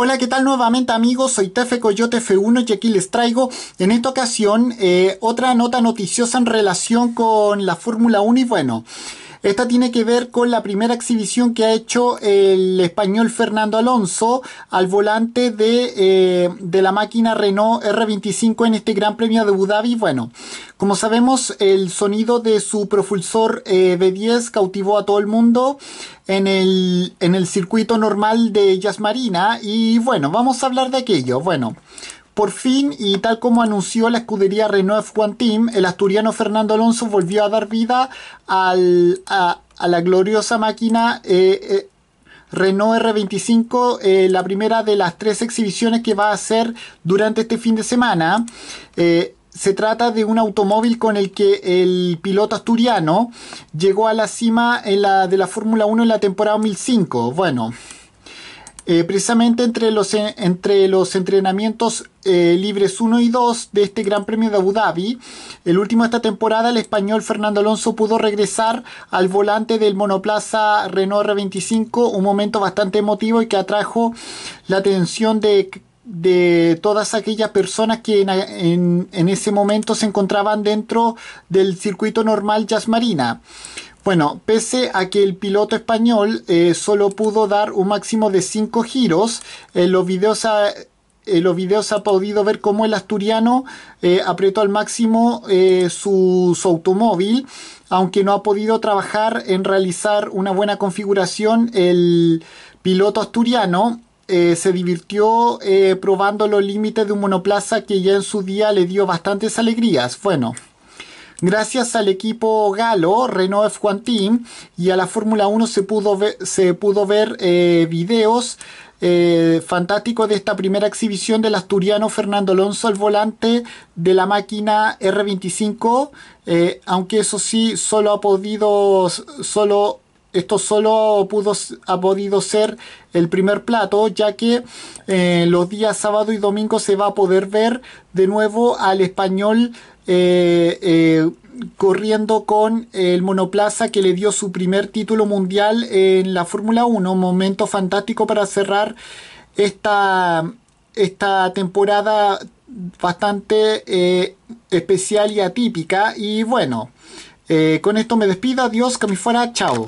Hola, ¿qué tal nuevamente amigos? Soy Tefe Coyote F1 y aquí les traigo en esta ocasión eh, otra nota noticiosa en relación con la Fórmula 1 y bueno, esta tiene que ver con la primera exhibición que ha hecho el español Fernando Alonso al volante de, eh, de la máquina Renault R25 en este Gran Premio de Abu Dhabi. Bueno, como sabemos, el sonido de su propulsor B10 eh, cautivó a todo el mundo en el, circuito normal de Jazz Marina. Y bueno, vamos a hablar de aquello. Bueno, por fin, y tal como anunció la escudería Renault F1 Team, el asturiano Fernando Alonso volvió a dar vida a, la gloriosa máquina eh, eh, Renault R25, la primera de las tres exhibiciones que va a hacer durante este fin de semana se trata de un automóvil con el que el piloto asturiano llegó a la cima de la Fórmula 1 en la temporada 2005. Bueno, eh, precisamente entre los, entrenamientos eh, libres 1 y 2 de este Gran Premio de Abu Dhabi, el último de esta temporada, el español Fernando Alonso pudo regresar al volante del monoplaza Renault R25, un momento bastante emotivo y que atrajo la atención de de todas aquellas personas que en, ese momento se encontraban dentro del circuito normal Jazz Marina. Bueno, pese a que el piloto español eh, solo pudo dar un máximo de 5 giros, en eh, los videos ha, eh, ha podido ver cómo el asturiano apretó al máximo su, automóvil, aunque no ha podido trabajar en realizar una buena configuración el piloto asturiano eh, se divirtió eh, probando los límites de un monoplaza que ya en su día le dio bastantes alegrías. Bueno, gracias al equipo galo Renault F1 Team y a la Fórmula 1 se pudo ver, se eh, pudo ver videos fantásticos de esta primera exhibición del asturiano Fernando Alonso al volante de la máquina R25, aunque eso sí, solo ha podido, solo esto solo pudo, ha podido ser el primer plato, ya que eh, los días sábado y domingo se va a poder ver de nuevo al español eh, eh, corriendo con el monoplaza que le dio su primer título mundial en la Fórmula 1. Un momento fantástico para cerrar esta, esta temporada bastante especial y atípica. Y bueno. con esto me despido, adiós, que me fuera, chao.